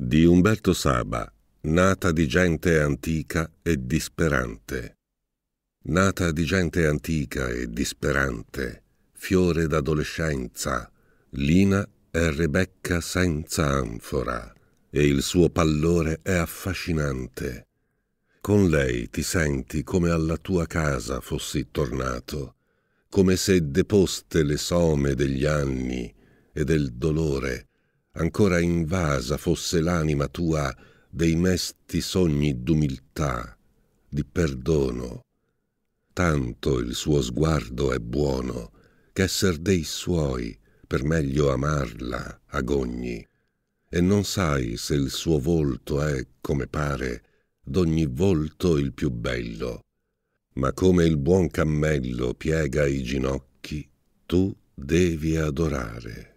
di Umberto Saba, nata di gente antica e disperante. Nata di gente antica e disperante, fiore d'adolescenza, Lina è Rebecca senza anfora e il suo pallore è affascinante. Con lei ti senti come alla tua casa fossi tornato, come se deposte le some degli anni e del dolore ancora invasa fosse l'anima tua dei mesti sogni d'umiltà, di perdono. Tanto il suo sguardo è buono, che esser dei suoi per meglio amarla agogni, e non sai se il suo volto è, come pare, d'ogni volto il più bello. Ma come il buon cammello piega i ginocchi, tu devi adorare.